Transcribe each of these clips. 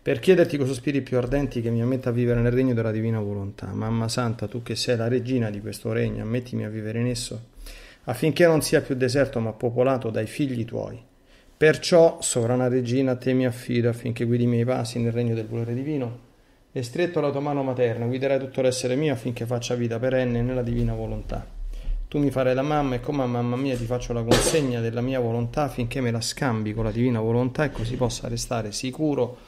per chiederti con sospiri più ardenti che mi ammetta a vivere nel regno della divina volontà. Mamma Santa, tu che sei la regina di questo regno, ammettimi a vivere in esso, affinché non sia più deserto ma popolato dai figli tuoi. Perciò, sovrana regina, te mi affido affinché guidi i miei passi nel regno del volere divino e stretto la tua mano materna guiderai tutto l'essere mio affinché faccia vita perenne nella divina volontà. Tu mi farai la mamma e come a mamma mia ti faccio la consegna della mia volontà affinché me la scambi con la divina volontà e così possa restare sicuro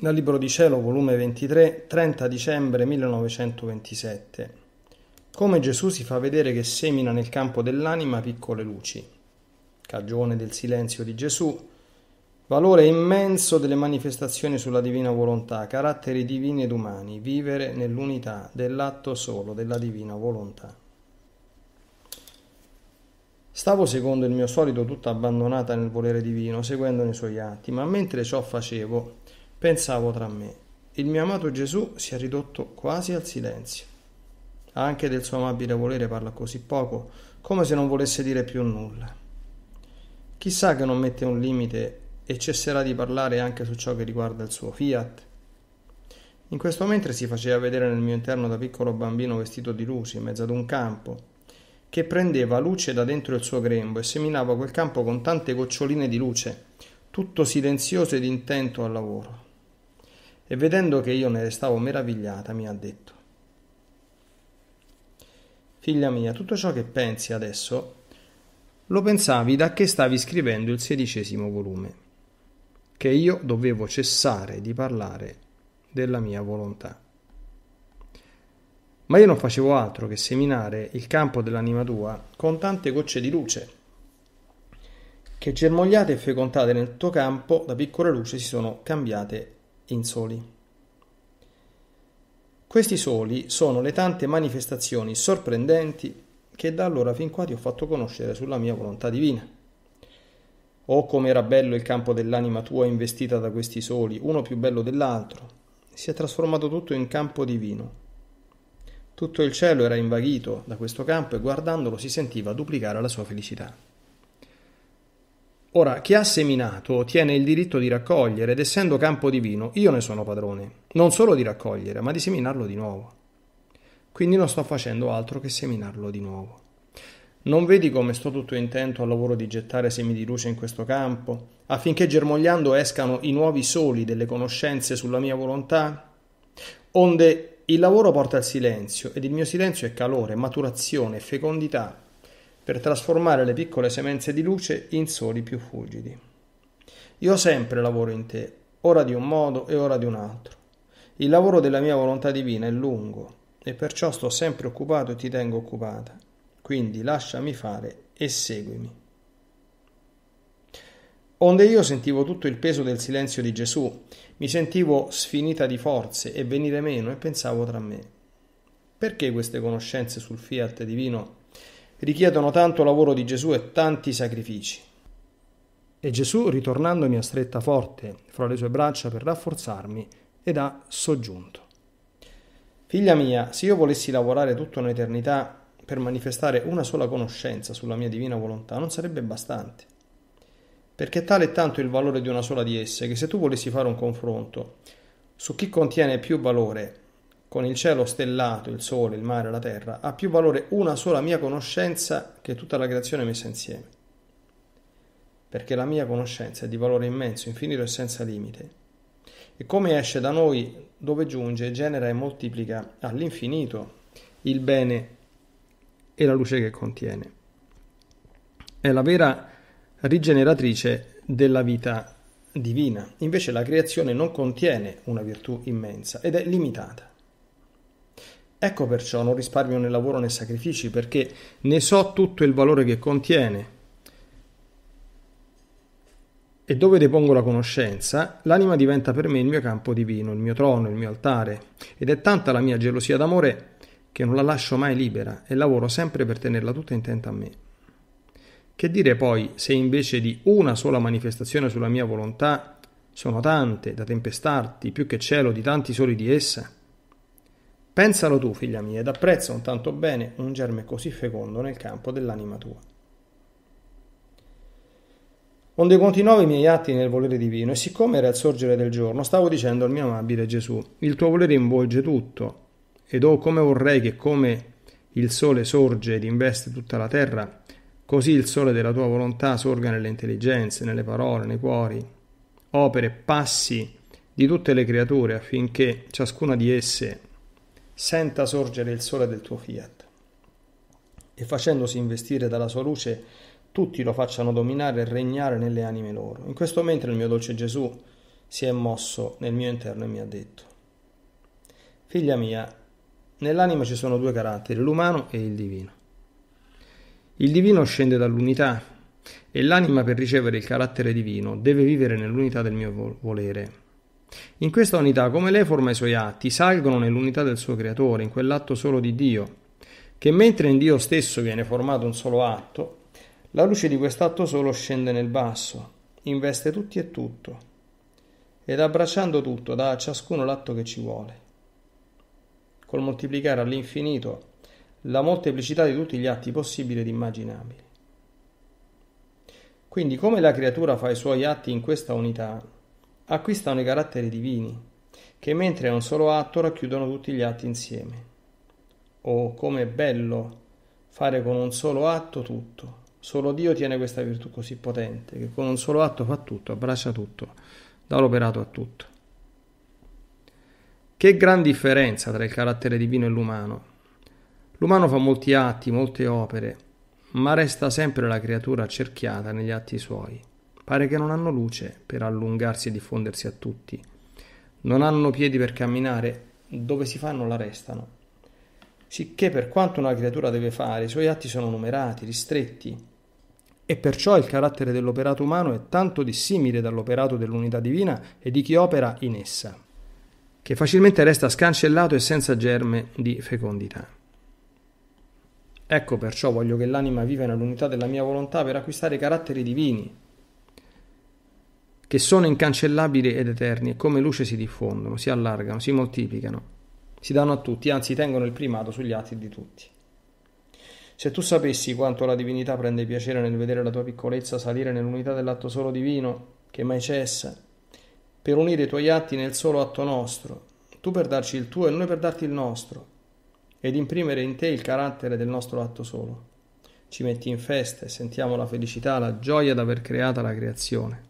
Dal Libro di Cielo, volume 23, 30 dicembre 1927. Come Gesù si fa vedere che semina nel campo dell'anima piccole luci. Cagione del silenzio di Gesù, valore immenso delle manifestazioni sulla divina volontà, caratteri divini ed umani, vivere nell'unità dell'atto solo della divina volontà. Stavo secondo il mio solito tutta abbandonata nel volere divino, seguendo i suoi atti, ma mentre ciò facevo, Pensavo tra me, il mio amato Gesù si è ridotto quasi al silenzio. Anche del suo amabile volere parla così poco, come se non volesse dire più nulla. Chissà che non mette un limite e cesserà di parlare anche su ciò che riguarda il suo fiat. In questo mentre si faceva vedere nel mio interno da piccolo bambino vestito di luce in mezzo ad un campo, che prendeva luce da dentro il suo grembo e seminava quel campo con tante goccioline di luce, tutto silenzioso ed intento al lavoro e vedendo che io ne restavo meravigliata mi ha detto Figlia mia, tutto ciò che pensi adesso lo pensavi da che stavi scrivendo il sedicesimo volume, che io dovevo cessare di parlare della mia volontà. Ma io non facevo altro che seminare il campo dell'anima tua con tante gocce di luce, che germogliate e fecontate nel tuo campo da piccola luce si sono cambiate in soli. Questi soli sono le tante manifestazioni sorprendenti che da allora fin qua ti ho fatto conoscere sulla mia volontà divina. Oh, come era bello il campo dell'anima tua investita da questi soli, uno più bello dell'altro. Si è trasformato tutto in campo divino. Tutto il cielo era invaghito da questo campo e guardandolo si sentiva duplicare la sua felicità. Ora, chi ha seminato tiene il diritto di raccogliere ed essendo campo divino, io ne sono padrone, non solo di raccogliere, ma di seminarlo di nuovo. Quindi non sto facendo altro che seminarlo di nuovo. Non vedi come sto tutto intento al lavoro di gettare semi di luce in questo campo, affinché germogliando escano i nuovi soli delle conoscenze sulla mia volontà? Onde il lavoro porta al silenzio ed il mio silenzio è calore, maturazione, fecondità, per trasformare le piccole semenze di luce in soli più fulgidi. Io sempre lavoro in te, ora di un modo e ora di un altro. Il lavoro della mia volontà divina è lungo e perciò sto sempre occupato e ti tengo occupata. Quindi lasciami fare e seguimi. Onde io sentivo tutto il peso del silenzio di Gesù, mi sentivo sfinita di forze e venire meno e pensavo tra me. Perché queste conoscenze sul fiat divino richiedono tanto lavoro di Gesù e tanti sacrifici. E Gesù, ritornando, mi ha stretta forte fra le sue braccia per rafforzarmi ed ha soggiunto. Figlia mia, se io volessi lavorare tutta un'eternità per manifestare una sola conoscenza sulla mia divina volontà, non sarebbe bastante. Perché tale è tanto il valore di una sola di esse che se tu volessi fare un confronto su chi contiene più valore con il cielo stellato, il sole, il mare, la terra, ha più valore una sola mia conoscenza che tutta la creazione messa insieme. Perché la mia conoscenza è di valore immenso, infinito e senza limite. E come esce da noi, dove giunge, genera e moltiplica all'infinito il bene e la luce che contiene. È la vera rigeneratrice della vita divina. Invece la creazione non contiene una virtù immensa ed è limitata. Ecco perciò non risparmio né lavoro né sacrifici perché ne so tutto il valore che contiene. E dove depongo la conoscenza, l'anima diventa per me il mio campo divino, il mio trono, il mio altare. Ed è tanta la mia gelosia d'amore che non la lascio mai libera e lavoro sempre per tenerla tutta intenta a me. Che dire poi se invece di una sola manifestazione sulla mia volontà sono tante da tempestarti più che cielo di tanti soli di essa? Pensalo tu, figlia mia, ed apprezza un tanto bene un germe così fecondo nel campo dell'anima tua. Onde continuavo i miei atti nel volere divino, e siccome era il sorgere del giorno, stavo dicendo al mio amabile Gesù, il tuo volere involge tutto, ed oh come vorrei che come il sole sorge ed investe tutta la terra, così il sole della tua volontà sorga nelle intelligenze, nelle parole, nei cuori, opere, passi di tutte le creature, affinché ciascuna di esse senta sorgere il sole del tuo fiat e facendosi investire dalla sua luce tutti lo facciano dominare e regnare nelle anime loro. In questo mentre il mio dolce Gesù si è mosso nel mio interno e mi ha detto, figlia mia, nell'anima ci sono due caratteri, l'umano e il divino. Il divino scende dall'unità e l'anima per ricevere il carattere divino deve vivere nell'unità del mio volere in questa unità, come lei forma i suoi atti, salgono nell'unità del suo creatore, in quell'atto solo di Dio, che mentre in Dio stesso viene formato un solo atto, la luce di quest'atto solo scende nel basso, investe tutti e tutto, ed abbracciando tutto dà a ciascuno l'atto che ci vuole. Col moltiplicare all'infinito la molteplicità di tutti gli atti possibili ed immaginabili. Quindi come la creatura fa i suoi atti in questa unità, acquistano i caratteri divini, che mentre è un solo atto racchiudono tutti gli atti insieme. O Oh, è bello fare con un solo atto tutto. Solo Dio tiene questa virtù così potente, che con un solo atto fa tutto, abbraccia tutto, dà l'operato a tutto. Che gran differenza tra il carattere divino e l'umano. L'umano fa molti atti, molte opere, ma resta sempre la creatura accerchiata negli atti suoi. Pare che non hanno luce per allungarsi e diffondersi a tutti. Non hanno piedi per camminare, dove si fanno la restano. Sicché per quanto una creatura deve fare, i suoi atti sono numerati, ristretti, e perciò il carattere dell'operato umano è tanto dissimile dall'operato dell'unità divina e di chi opera in essa, che facilmente resta scancellato e senza germe di fecondità. Ecco perciò voglio che l'anima viva nell'unità della mia volontà per acquistare caratteri divini, che sono incancellabili ed eterni e come luce si diffondono, si allargano, si moltiplicano, si danno a tutti, anzi tengono il primato sugli atti di tutti. Se tu sapessi quanto la divinità prende piacere nel vedere la tua piccolezza salire nell'unità dell'atto solo divino, che mai cessa, per unire i tuoi atti nel solo atto nostro, tu per darci il tuo e noi per darti il nostro, ed imprimere in te il carattere del nostro atto solo. Ci metti in festa e sentiamo la felicità, la gioia d'aver creata la creazione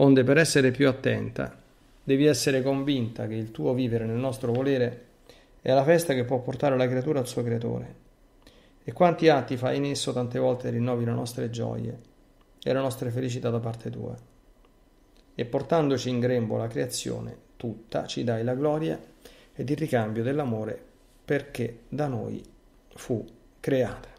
onde per essere più attenta, devi essere convinta che il tuo vivere nel nostro volere è la festa che può portare la creatura al suo creatore. E quanti atti fai in esso tante volte rinnovi le nostre gioie e la nostra felicità da parte tua. E portandoci in grembo la creazione tutta, ci dai la gloria ed il ricambio dell'amore perché da noi fu creata.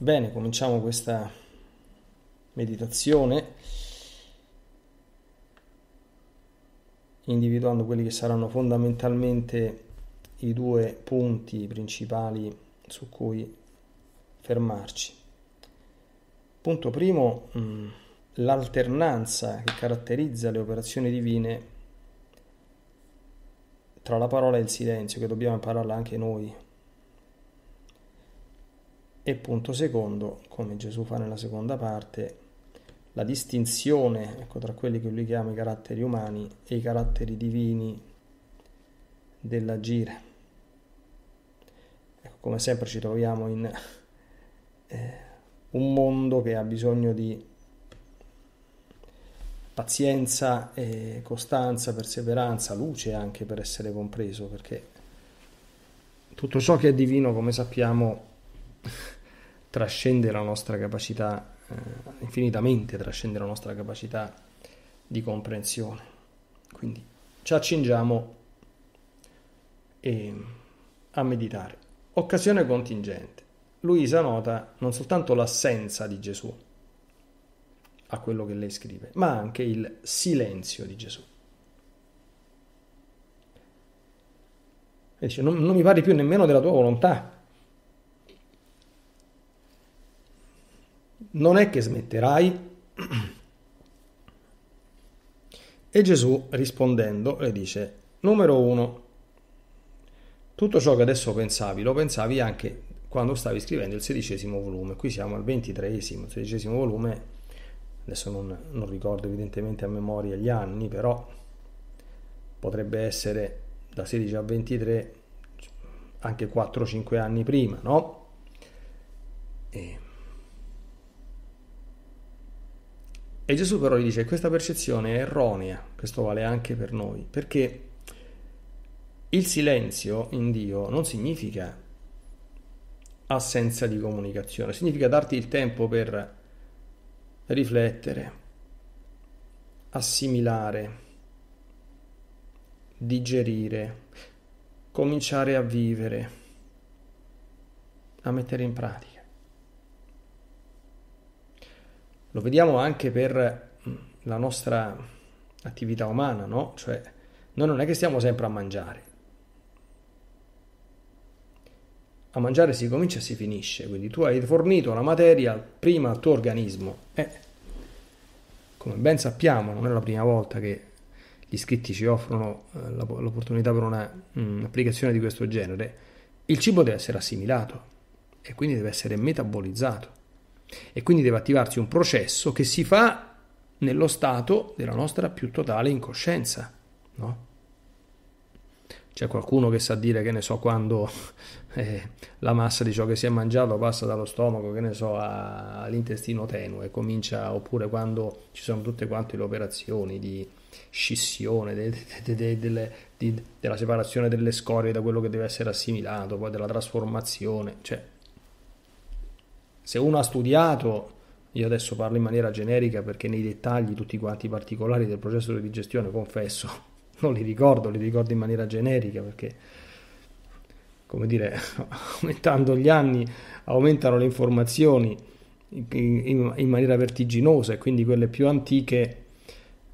Bene, cominciamo questa meditazione individuando quelli che saranno fondamentalmente i due punti principali su cui fermarci. Punto primo, mm, l'alternanza che caratterizza le operazioni divine tra la parola e il silenzio, che dobbiamo impararla anche noi e punto secondo, come Gesù fa nella seconda parte, la distinzione ecco, tra quelli che lui chiama i caratteri umani e i caratteri divini dell'agire. Ecco, come sempre ci troviamo in eh, un mondo che ha bisogno di pazienza, eh, costanza, perseveranza, luce anche per essere compreso, perché tutto ciò che è divino, come sappiamo, trascende la nostra capacità, eh, infinitamente trascende la nostra capacità di comprensione. Quindi ci accingiamo eh, a meditare. Occasione contingente. Luisa nota non soltanto l'assenza di Gesù a quello che lei scrive, ma anche il silenzio di Gesù. E dice, non, non mi pare più nemmeno della tua volontà, non è che smetterai? E Gesù rispondendo le dice, numero uno, tutto ciò che adesso pensavi, lo pensavi anche quando stavi scrivendo il sedicesimo volume, qui siamo al ventitreesimo, sedicesimo volume, adesso non, non ricordo evidentemente a memoria gli anni, però potrebbe essere da 16 a 23, anche 4-5 anni prima, no? E E Gesù però gli dice questa percezione è erronea, questo vale anche per noi, perché il silenzio in Dio non significa assenza di comunicazione, significa darti il tempo per riflettere, assimilare, digerire, cominciare a vivere, a mettere in pratica. Lo vediamo anche per mm, la nostra attività umana, no? Cioè, noi non è che stiamo sempre a mangiare. A mangiare si comincia e si finisce, quindi tu hai fornito la materia prima al tuo organismo. Eh, come ben sappiamo, non è la prima volta che gli iscritti ci offrono eh, l'opportunità per una, un'applicazione mm, di questo genere, il cibo deve essere assimilato e quindi deve essere metabolizzato e quindi deve attivarsi un processo che si fa nello stato della nostra più totale incoscienza. No? C'è qualcuno che sa dire che ne so quando eh, la massa di ciò che si è mangiato passa dallo stomaco, che ne so, all'intestino tenue, comincia oppure quando ci sono tutte quante le operazioni di scissione, de, de, de, di, della separazione delle scorie da quello che deve essere assimilato, poi della trasformazione, cioè se uno ha studiato, io adesso parlo in maniera generica perché nei dettagli tutti quanti i particolari del processo di digestione, confesso, non li ricordo, li ricordo in maniera generica perché, come dire, aumentando gli anni aumentano le informazioni in, in, in maniera vertiginosa e quindi quelle più antiche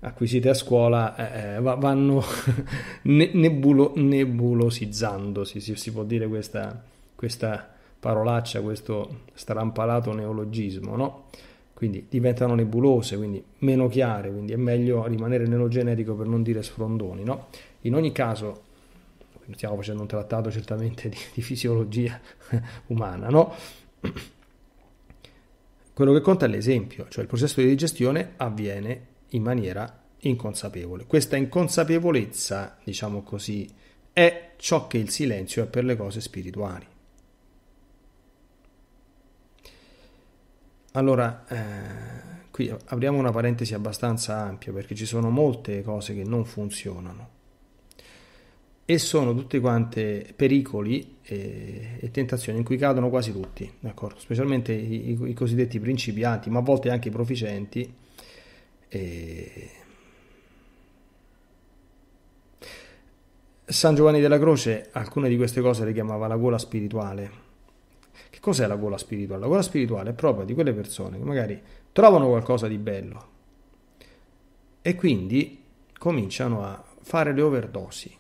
acquisite a scuola eh, eh vanno nebulo, nebulosizzando, si, si, si può dire questa, questa parolaccia, questo strampalato neologismo, no? Quindi diventano nebulose, quindi meno chiare, quindi è meglio rimanere nello generico per non dire sfrondoni, no? In ogni caso, stiamo facendo un trattato certamente di, di fisiologia umana, no? Quello che conta è l'esempio, cioè il processo di digestione avviene in maniera inconsapevole. Questa inconsapevolezza, diciamo così, è ciò che il silenzio è per le cose spirituali. Allora, eh, qui apriamo una parentesi abbastanza ampia perché ci sono molte cose che non funzionano e sono tutte quante pericoli e, eh, e tentazioni in cui cadono quasi tutti, d'accordo? specialmente i, i, cosiddetti principianti, ma a volte anche i proficienti. E... San Giovanni della Croce alcune di queste cose le chiamava la gola spirituale Cos'è la gola spirituale? La gola spirituale è proprio di quelle persone che magari trovano qualcosa di bello e quindi cominciano a fare le overdosi.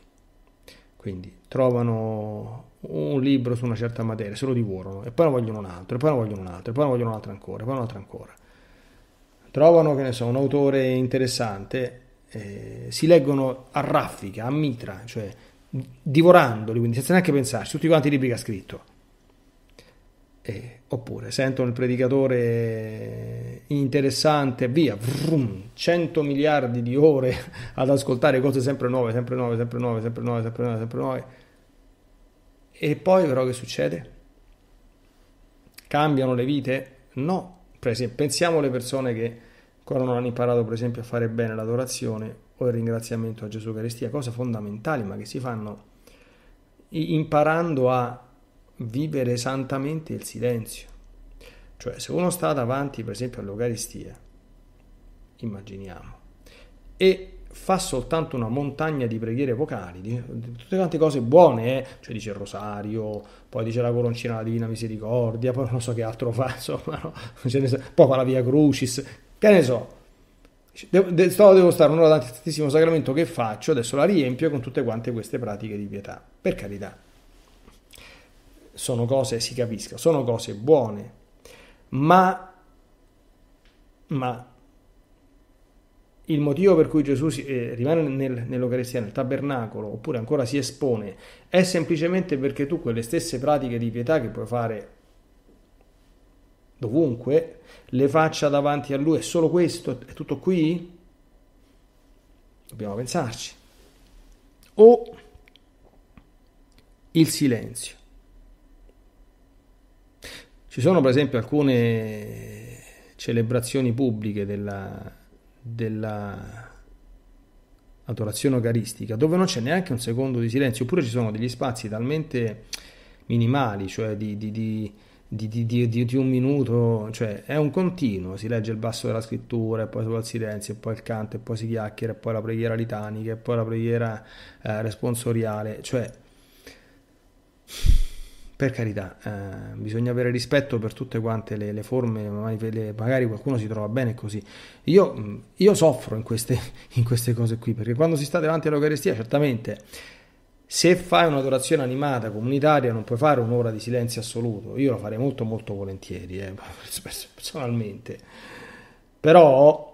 Quindi trovano un libro su una certa materia, se lo divorano, e poi ne vogliono un altro, e poi ne vogliono un altro, e poi ne vogliono un altro ancora, e poi un altro ancora. Trovano, che ne so, un autore interessante, eh, si leggono a raffica, a mitra, cioè divorandoli, quindi senza neanche pensarci, tutti quanti i libri che ha scritto eh, oppure sentono il predicatore interessante, via, vrum, 100 miliardi di ore ad ascoltare cose sempre nuove, sempre nuove, sempre nuove, sempre nuove, sempre nuove, sempre nuove. E poi però che succede? Cambiano le vite? No. Per esempio, pensiamo alle persone che ancora non hanno imparato per esempio a fare bene l'adorazione o il ringraziamento a Gesù Caristia, cose fondamentali ma che si fanno imparando a vivere santamente il silenzio. Cioè, se uno sta davanti, per esempio, all'Eucaristia, immaginiamo, e fa soltanto una montagna di preghiere vocali, di, di tutte quante cose buone, eh? cioè dice il rosario, poi dice la coroncina alla Divina Misericordia, poi non so che altro fa, insomma, no? poi fa la Via Crucis, che ne so, Devo, devo stare un'ora davanti al Santissimo Sacramento, che faccio? Adesso la riempio con tutte quante queste pratiche di pietà. Per carità, sono cose, si capisca, sono cose buone, ma, ma il motivo per cui Gesù si, eh, rimane nel, nell'Eucaristia, nel tabernacolo, oppure ancora si espone, è semplicemente perché tu quelle stesse pratiche di pietà che puoi fare dovunque, le faccia davanti a lui. È solo questo? È tutto qui? Dobbiamo pensarci. O il silenzio. Ci sono per esempio alcune celebrazioni pubbliche della, della adorazione eucaristica dove non c'è neanche un secondo di silenzio, oppure ci sono degli spazi talmente minimali, cioè di, di, di di, di, di, di, un minuto, cioè è un continuo, si legge il basso della scrittura e poi si va al silenzio e poi il canto e poi si chiacchiera e poi la preghiera litanica e poi la preghiera eh, responsoriale, cioè per carità, eh, bisogna avere rispetto per tutte quante le, le forme, magari qualcuno si trova bene così. Io, mm, io soffro in queste, in queste, cose qui, perché quando si sta davanti all'Eucaristia, certamente, se fai un'adorazione animata, comunitaria, non puoi fare un'ora di silenzio assoluto. Io lo farei molto molto volentieri, eh, personalmente. Però,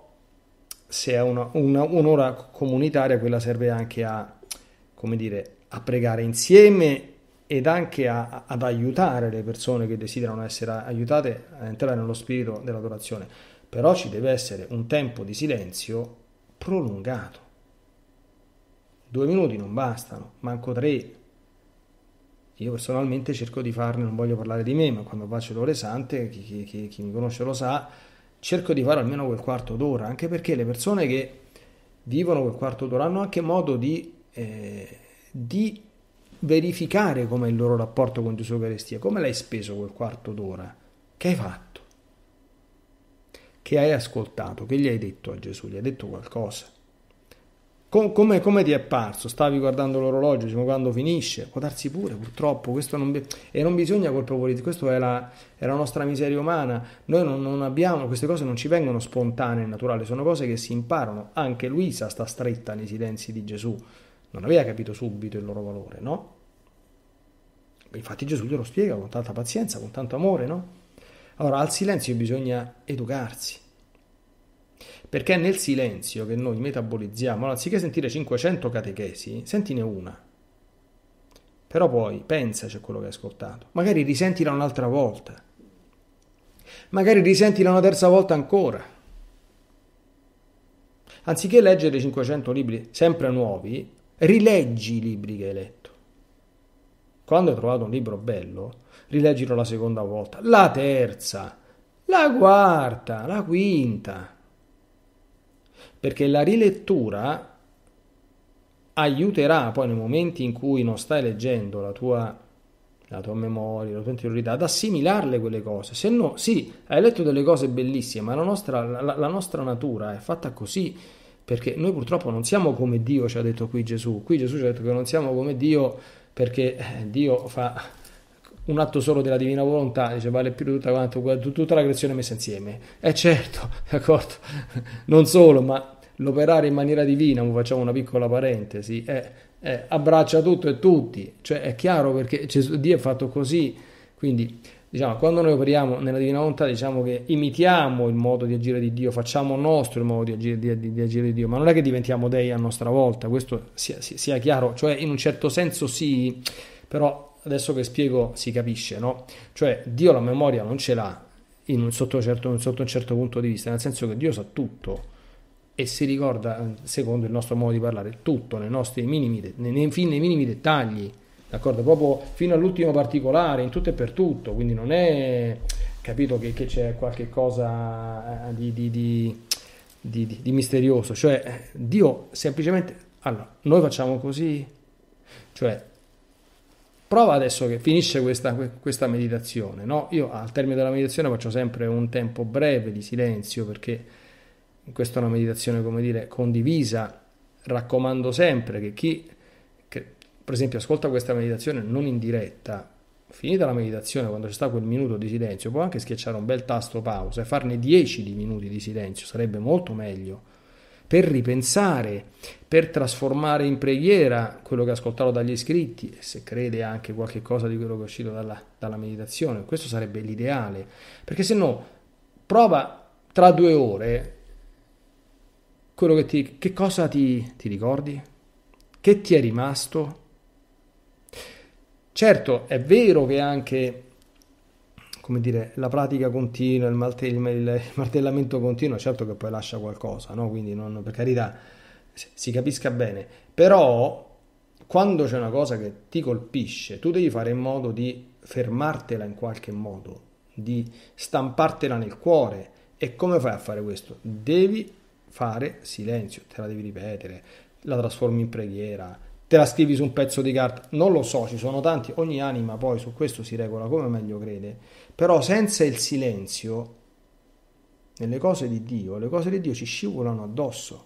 se è una, una, un'ora comunitaria, quella serve anche a, come dire, a pregare insieme ed anche a, ad aiutare le persone che desiderano essere aiutate a entrare nello spirito dell'adorazione. Però ci deve essere un tempo di silenzio prolungato. Due minuti non bastano, manco tre. Io personalmente cerco di farne, non voglio parlare di me, ma quando faccio l'ore sante, chi, chi, chi, chi mi conosce lo sa, cerco di fare almeno quel quarto d'ora, anche perché le persone che vivono quel quarto d'ora hanno anche modo di, eh, di verificare com'è il loro rapporto con Gesù Eucaristia, come l'hai speso quel quarto d'ora, che hai fatto, che hai ascoltato, che gli hai detto a Gesù, gli hai detto qualcosa. Come, come, ti è apparso? Stavi guardando l'orologio, diciamo quando finisce? Può darsi pure, purtroppo, questo non, e non bisogna colpevolizzare, questa è la, è la, nostra miseria umana, noi non, non, abbiamo, queste cose non ci vengono spontanee, e naturali, sono cose che si imparano, anche Luisa sta stretta nei silenzi di Gesù, non aveva capito subito il loro valore, no? Infatti Gesù glielo spiega con tanta pazienza, con tanto amore, no? Allora al silenzio bisogna educarsi, perché è nel silenzio che noi metabolizziamo, anziché sentire 500 catechesi, sentine una. Però poi pensaci a quello che hai ascoltato, magari risentila un'altra volta, magari risentila una terza volta ancora. Anziché leggere 500 libri sempre nuovi, rileggi i libri che hai letto. Quando hai trovato un libro bello, rileggilo la seconda volta, la terza, la quarta, la quinta. Perché la rilettura aiuterà poi nei momenti in cui non stai leggendo la tua, la tua memoria, la tua interiorità, ad assimilarle quelle cose. Se no, sì, hai letto delle cose bellissime, ma la nostra, la, la nostra natura è fatta così perché noi purtroppo non siamo come Dio ci ha detto qui Gesù, qui Gesù ci ha detto che non siamo come Dio perché eh, Dio fa un atto solo della divina volontà, dice vale più di tutta, quanto, tutta la creazione messa insieme. E certo, d'accordo, non solo, ma l'operare in maniera divina, facciamo una piccola parentesi, è, è, abbraccia tutto e tutti, cioè è chiaro perché Gesù, Dio è fatto così, quindi diciamo, quando noi operiamo nella divina volontà, diciamo che imitiamo il modo di agire di Dio, facciamo nostro il modo di agire di, di, di, agire di Dio, ma non è che diventiamo dei a nostra volta, questo sia, sia, chiaro, cioè in un certo senso sì, però adesso che spiego si capisce, no? Cioè Dio la memoria non ce l'ha un sotto, certo, sotto un certo punto di vista, nel senso che Dio sa tutto e si ricorda, eh, secondo il nostro modo di parlare, tutto nei nostri minimi, nei, nei, nei minimi dettagli d'accordo? Proprio fino all'ultimo particolare, in tutto e per tutto, quindi non è capito che, che c'è qualche cosa eh, di, di, di, di, misterioso, cioè Dio semplicemente, allora, noi facciamo così, cioè prova adesso che finisce questa, questa meditazione, no? Io al termine della meditazione faccio sempre un tempo breve di silenzio perché questa è una meditazione, come dire, condivisa, raccomando sempre che chi per esempio ascolta questa meditazione non in diretta, finita la meditazione quando c'è stato quel minuto di silenzio, può anche schiacciare un bel tasto pausa e farne 10 di minuti di silenzio, sarebbe molto meglio per ripensare, per trasformare in preghiera quello che ascoltato dagli iscritti e se crede anche qualche cosa di quello che è uscito dalla, dalla meditazione, questo sarebbe l'ideale, perché se no prova tra due ore quello che ti, che cosa ti, ti ricordi, che ti è rimasto, Certo, è vero che anche come dire, la pratica continua, il, marte- il martellamento continuo, certo che poi lascia qualcosa, no? quindi non, per carità si capisca bene, però quando c'è una cosa che ti colpisce, tu devi fare in modo di fermartela in qualche modo, di stampartela nel cuore. E come fai a fare questo? Devi fare silenzio, te la devi ripetere, la trasformi in preghiera, te la scrivi su un pezzo di carta. Non lo so, ci sono tanti, ogni anima poi su questo si regola come meglio crede, però senza il silenzio nelle cose di Dio, le cose di Dio ci scivolano addosso.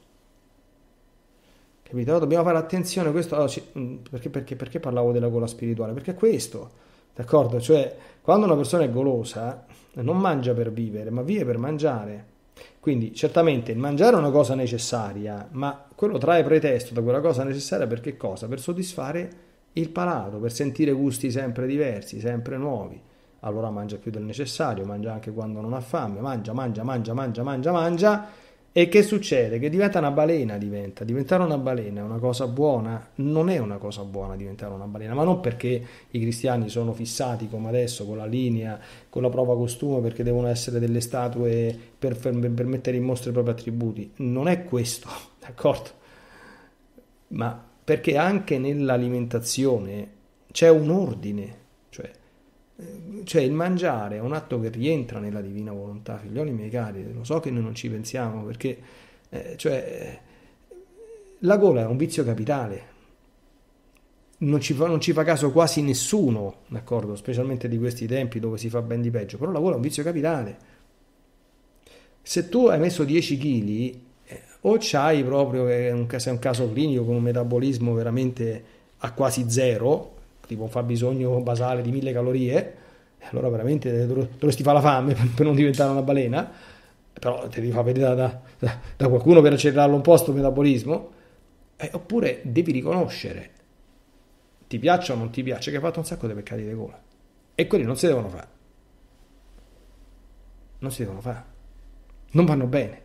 Capito? Dobbiamo fare attenzione a questo, allora, mm, perché, perché, perché parlavo della gola spirituale? Perché è questo, d'accordo? Cioè, quando una persona è golosa, non mangia per vivere, ma vive per mangiare. Quindi certamente il mangiare è una cosa necessaria, ma quello trae pretesto da quella cosa necessaria per cosa? Per soddisfare il palato, per sentire gusti sempre diversi, sempre nuovi. Allora mangia più del necessario, mangia anche quando non ha fame, mangia, mangia, mangia, mangia, mangia, mangia e che succede? Che diventa una balena, diventa. Diventare una balena è una cosa buona? Non è una cosa buona diventare una balena, ma non perché i cristiani sono fissati come adesso con la linea, con la propria costume, perché devono essere delle statue per, per mettere in mostra i propri attributi. Non è questo, d'accordo? Ma perché anche nell'alimentazione c'è un ordine eh, cioè il mangiare è un atto che rientra nella divina volontà, figlioli miei cari, lo so che noi non ci pensiamo perché eh, cioè, la gola è un vizio capitale, non ci, fa, non ci fa caso quasi nessuno, d'accordo? specialmente di questi tempi dove si fa ben di peggio, però la gola è un vizio capitale. Se tu hai messo 10 kg eh, o c'hai proprio, eh, se è un caso clinico, con un metabolismo veramente a quasi zero, tipo un fabbisogno basale di mille calorie, allora veramente dovresti fare la fame per non diventare una balena, però te devi far vedere da, da, da qualcuno per accelerarlo un po' questo metabolismo, eh, oppure devi riconoscere, ti piaccia o non ti piace, che hai fatto un sacco di peccati di gola e quelli non si devono fare, non si devono fare, non vanno bene.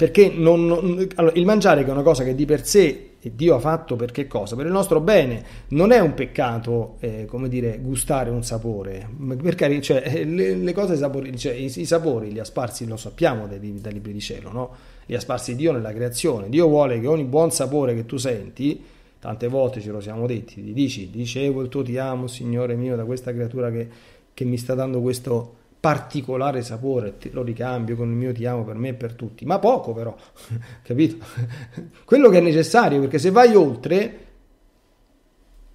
Perché non, allora, il mangiare, che è una cosa che di per sé Dio ha fatto per che cosa? Per il nostro bene. Non è un peccato, eh, come dire, gustare un sapore. Perché cioè, eh, le, le, cose cioè, i, i, sapori li ha sparsi, lo sappiamo dai, dai libri di cielo, no? Li ha sparsi Dio nella creazione. Dio vuole che ogni buon sapore che tu senti, tante volte ce lo siamo detti, ti dici, dicevo il tuo ti amo, Signore mio, da questa creatura che, che mi sta dando questo particolare sapore, lo ricambio con il mio ti amo per me e per tutti, ma poco però, capito? Quello che è necessario, perché se vai oltre,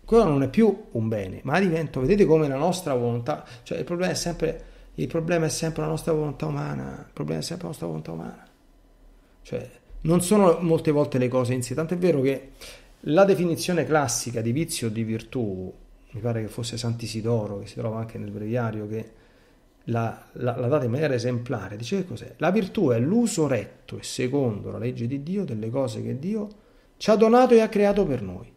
quello non è più un bene, ma divento, vedete come la nostra volontà, cioè il problema è sempre, il problema è sempre la nostra volontà umana, il problema è sempre la nostra volontà umana. Cioè, non sono molte volte le cose in sé, tant'è vero che la definizione classica di vizio o di virtù, mi pare che fosse Sant'Isidoro, che si trova anche nel breviario, che la, la, la data in maniera esemplare. Dice che cos'è? La virtù è l'uso retto e secondo la legge di Dio delle cose che Dio ci ha donato e ha creato per noi.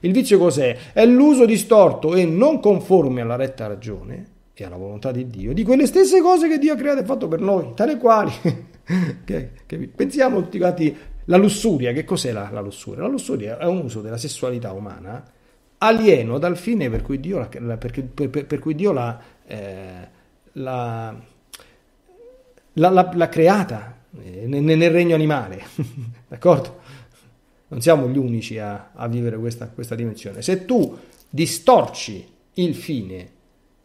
Il vizio cos'è? È l'uso distorto e non conforme alla retta ragione e alla volontà di Dio di quelle stesse cose che Dio ha creato e fatto per noi, tale quali. che, che, pensiamo tutti quanti, la lussuria, che cos'è la, la, lussuria? La lussuria è un uso della sessualità umana alieno dal fine per cui Dio, la, per, per, per cui Dio la, eh, la, l'ha, l'ha creata eh, nel, nel, regno animale, d'accordo? Non siamo gli unici a, a vivere questa, questa dimensione. Se tu distorci il fine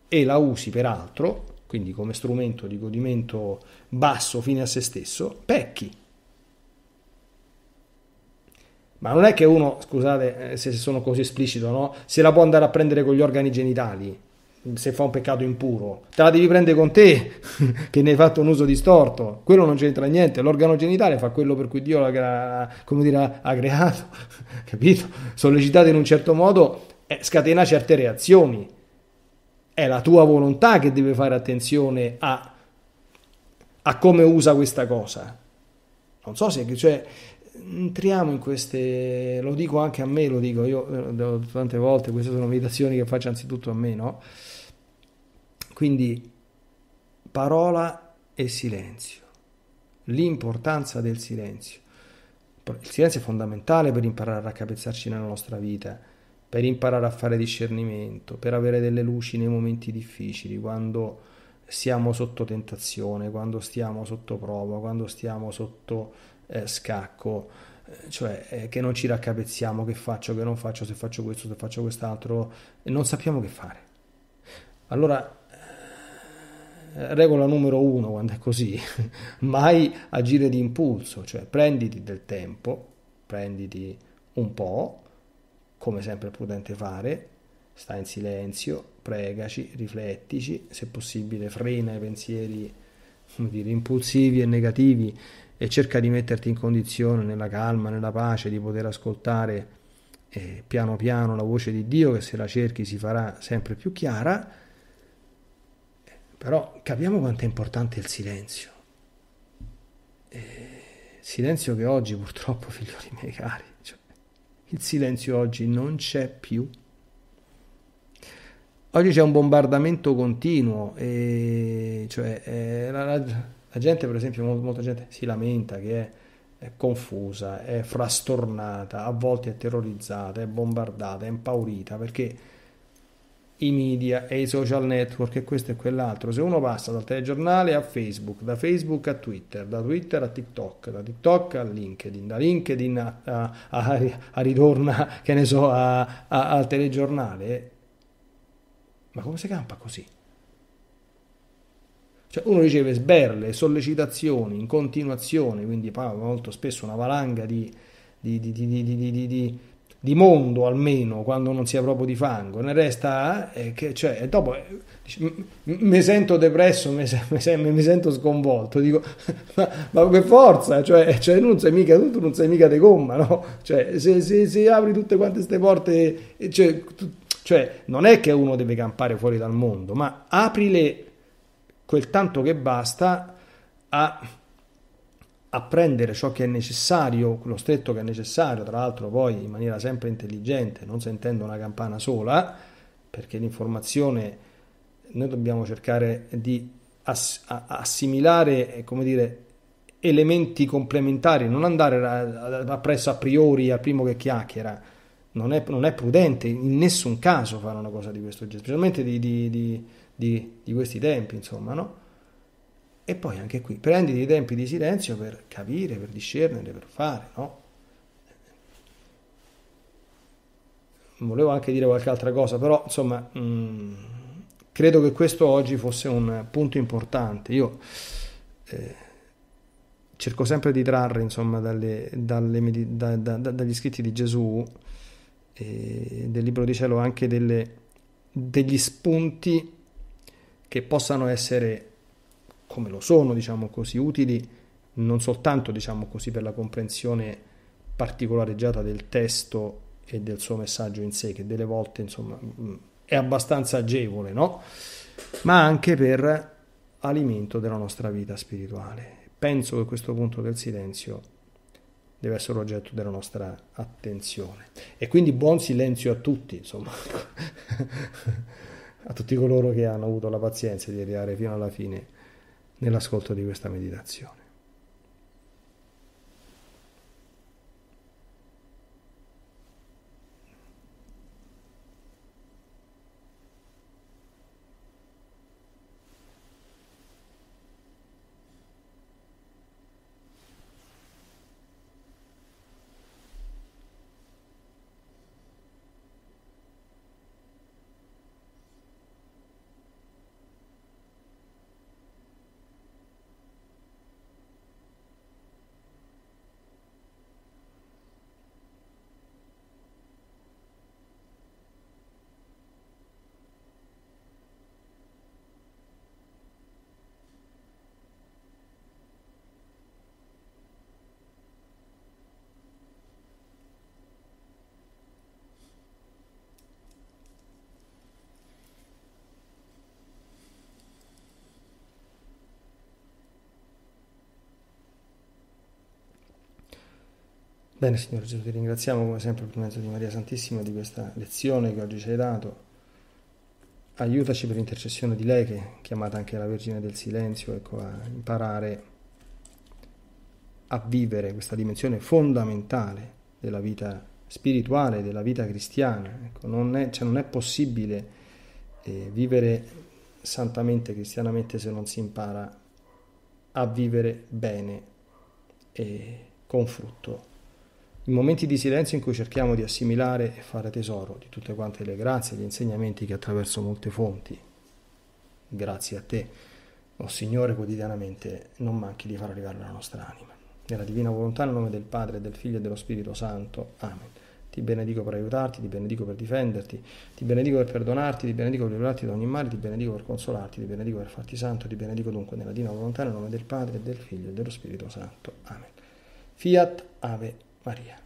e la usi per altro, quindi come strumento di godimento basso fine a se stesso, pecchi. Ma non è che uno, scusate eh, se sono così esplicito, no? se la può andare a prendere con gli organi genitali se fa un peccato impuro, te la devi prendere con te che ne hai fatto un uso distorto, quello non c'entra niente, l'organo genitale fa quello per cui Dio l'ha, dire, ha creato, capito? Sollecitato in un certo modo eh, scatena certe reazioni, è la tua volontà che deve fare attenzione a, a come usa questa cosa. Non so se, cioè, entriamo in queste, lo dico anche a me, lo dico io eh, tante volte, queste sono meditazioni che faccio anzitutto a me, no? Quindi parola e silenzio, l'importanza del silenzio. Il silenzio è fondamentale per imparare a raccapezzarci nella nostra vita, per imparare a fare discernimento, per avere delle luci nei momenti difficili, quando siamo sotto tentazione, quando stiamo sotto prova, quando stiamo sotto eh, scacco, eh, cioè eh, che non ci raccapezziamo, che faccio, che non faccio, se faccio questo, se faccio quest'altro, non sappiamo che fare. Allora regola numero uno quando è così, mai agire di impulso, cioè prenditi del tempo, prenditi un po', come sempre è prudente fare, sta in silenzio, pregaci, riflettici, se possibile frena i pensieri dire, impulsivi e negativi e cerca di metterti in condizione, nella calma, nella pace, di poter ascoltare eh, piano piano la voce di Dio che se la cerchi si farà sempre più chiara però capiamo quanto è importante il silenzio. E... Silenzio che oggi purtroppo, figlioli miei cari, cioè, il silenzio oggi non c'è più. Oggi c'è un bombardamento continuo, e, cioè, eh, la, la, la, gente per esempio, molta, molta gente si lamenta che è, è confusa, è frastornata, a volte è terrorizzata, è bombardata, è impaurita perché i media e i social network e questo e quell'altro. Se uno passa dal telegiornale a Facebook, da Facebook a Twitter, da Twitter a TikTok, da TikTok a LinkedIn, da LinkedIn a, a, a, a ritorna, che ne so, al telegiornale, ma come si campa così? Cioè uno riceve sberle, sollecitazioni in continuazione, quindi parla molto spesso una valanga di, di, di, di di mondo almeno quando non sia proprio di fango ne resta eh, che cioè dopo eh, mi sento depresso mi, mi, sento sconvolto dico ma, ma per forza cioè, cioè non sei mica tutto non sei mica di gomma no cioè se, se, se apri tutte quante queste porte cioè, tu, cioè non è che uno deve campare fuori dal mondo ma aprile quel tanto che basta a apprendere ciò che è necessario, quello stretto che è necessario, tra l'altro poi in maniera sempre intelligente, non sentendo una campana sola, perché l'informazione noi dobbiamo cercare di ass- assimilare, eh, come dire, elementi complementari, non andare appresso a priori al primo che chiacchiera. Non è, non è, prudente in nessun caso fare una cosa di questo genere, specialmente di, di, di, di questi tempi, insomma, no? E poi anche qui, prendi dei tempi di silenzio per capire, per discernere, per fare, no? Volevo anche dire qualche altra cosa, però insomma, mh, mm, credo che questo oggi fosse un punto importante. Io eh, cerco sempre di trarre, insomma, dalle, dalle, da, da, da, dagli scritti di Gesù, eh, del libro di cielo, anche delle, degli spunti che possano essere come lo sono, diciamo così, utili non soltanto diciamo così, per la comprensione particolareggiata del testo e del suo messaggio in sé, che delle volte insomma, mm, è abbastanza agevole, no? ma anche per alimento della nostra vita spirituale. Penso che questo punto del silenzio deve essere oggetto della nostra attenzione. E quindi buon silenzio a tutti, insomma, a tutti coloro che hanno avuto la pazienza di arrivare fino alla fine nell'ascolto di questa meditazione. Bene Signore Gesù, ti ringraziamo come sempre per mezzo di Maria Santissima di questa lezione che oggi ci hai dato. Aiutaci per intercessione di lei, che è chiamata anche la Vergine del Silenzio, ecco, a imparare a vivere questa dimensione fondamentale della vita spirituale, della vita cristiana. Ecco, non, è, cioè non, è, possibile eh, vivere santamente, cristianamente, se non si impara a vivere bene e con frutto i momenti di silenzio in cui cerchiamo di assimilare e fare tesoro di tutte quante le grazie e gli insegnamenti che attraverso molte fonti, grazie a te, o oh Signore, quotidianamente non manchi di far arrivare la nostra anima. Nella divina volontà, nel nome del Padre, del Figlio e dello Spirito Santo. Amen. Ti benedico per aiutarti, ti benedico per difenderti, ti benedico per perdonarti, ti benedico per liberarti da ogni male, ti benedico per consolarti, ti benedico per farti santo, ti benedico dunque nella divina volontà, nel nome del Padre, del Figlio e dello Spirito Santo. Amen. Fiat Ave María.